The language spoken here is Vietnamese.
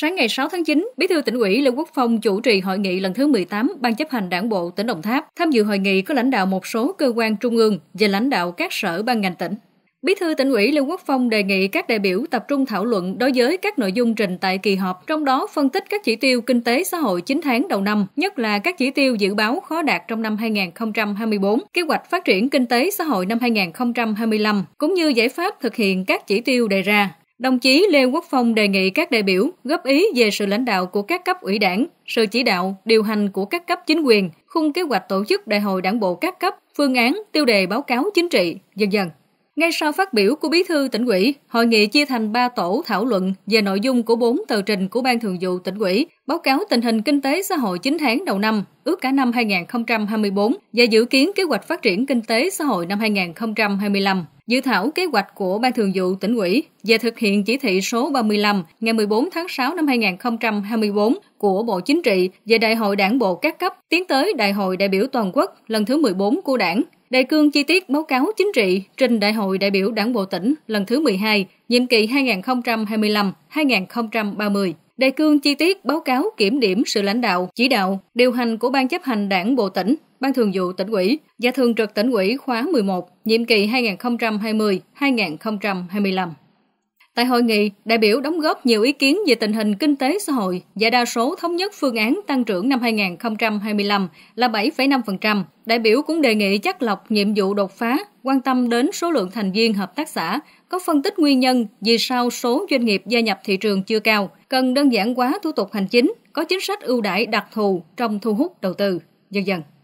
Sáng ngày 6 tháng 9, Bí thư tỉnh ủy Lê Quốc Phong chủ trì hội nghị lần thứ 18 Ban chấp hành Đảng bộ tỉnh Đồng Tháp. Tham dự hội nghị có lãnh đạo một số cơ quan trung ương và lãnh đạo các sở ban ngành tỉnh. Bí thư tỉnh ủy Lê Quốc Phong đề nghị các đại biểu tập trung thảo luận đối với các nội dung trình tại kỳ họp, trong đó phân tích các chỉ tiêu kinh tế xã hội 9 tháng đầu năm, nhất là các chỉ tiêu dự báo khó đạt trong năm 2024, kế hoạch phát triển kinh tế xã hội năm 2025, cũng như giải pháp thực hiện các chỉ tiêu đề ra. Đồng chí Lê Quốc Phong đề nghị các đại biểu góp ý về sự lãnh đạo của các cấp ủy đảng, sự chỉ đạo, điều hành của các cấp chính quyền, khung kế hoạch tổ chức đại hội đảng bộ các cấp, phương án, tiêu đề báo cáo chính trị, dần dần. Ngay sau phát biểu của Bí thư tỉnh ủy, hội nghị chia thành 3 tổ thảo luận về nội dung của 4 tờ trình của Ban Thường vụ tỉnh ủy, báo cáo tình hình kinh tế xã hội 9 tháng đầu năm, ước cả năm 2024 và dự kiến kế hoạch phát triển kinh tế xã hội năm 2025. Dự thảo kế hoạch của Ban Thường vụ tỉnh ủy về thực hiện chỉ thị số 35 ngày 14 tháng 6 năm 2024 của Bộ Chính trị về Đại hội Đảng bộ các cấp tiến tới Đại hội đại biểu toàn quốc lần thứ 14 của Đảng đề cương chi tiết báo cáo chính trị trình Đại hội đại biểu Đảng bộ tỉnh lần thứ 12, nhiệm kỳ 2025-2030. Đề cương chi tiết báo cáo kiểm điểm sự lãnh đạo, chỉ đạo, điều hành của Ban chấp hành Đảng bộ tỉnh, Ban thường vụ tỉnh ủy và thường trực tỉnh ủy khóa 11, nhiệm kỳ 2020-2025. Tại hội nghị, đại biểu đóng góp nhiều ý kiến về tình hình kinh tế xã hội và đa số thống nhất phương án tăng trưởng năm 2025 là 7,5%. Đại biểu cũng đề nghị chắc lọc nhiệm vụ đột phá, quan tâm đến số lượng thành viên hợp tác xã, có phân tích nguyên nhân vì sao số doanh nghiệp gia nhập thị trường chưa cao, cần đơn giản hóa thủ tục hành chính, có chính sách ưu đãi đặc thù trong thu hút đầu tư, dần dần.